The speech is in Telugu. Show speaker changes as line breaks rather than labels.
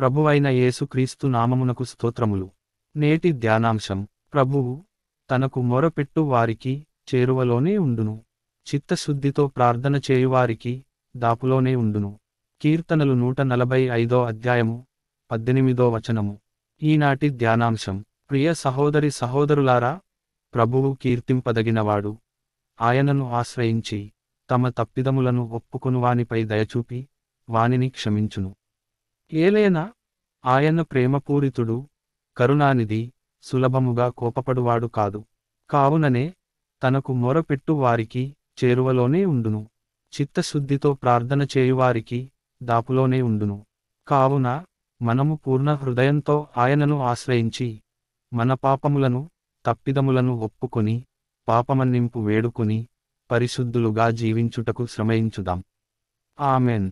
ప్రభువైన యేసుక్రీస్తు నామమునకు స్తోత్రములు నేటి ధ్యానాంశం ప్రభువు తనకు మొరపెట్టు వారికి చేరువలోనే ఉండును చిత్తశుద్ధితో ప్రార్థన చేయువారికి దాపులోనే ఉండును కీర్తనలు నూట నలభై ఐదో అధ్యాయము పద్దెనిమిదో వచనము ఈనాటి ధ్యానాంశం ప్రియ సహోదరి సహోదరులారా ప్రభువు కీర్తింపదగినవాడు ఆయనను ఆశ్రయించి తమ తప్పిదములను ఒప్పుకొనువానిపై దయచూపి వానిని క్షమించును ఏలేనా ఆయన ప్రేమపూరితుడు కరుణానిధి సులభముగా కోపపడువాడు కాదు కావుననే తనకు మొరపెట్టు వారికి చేరువలోనే ఉండును చిత్తశుద్ధితో ప్రార్థన చేయువారికి దాపులోనే ఉండును కావున మనము పూర్ణ హృదయంతో ఆయనను ఆశ్రయించి మన పాపములను తప్పిదములను ఒప్పుకొని పాపమన్నింపు వేడుకుని పరిశుద్ధులుగా జీవించుటకు
శ్రమయించుదాం ఆమెన్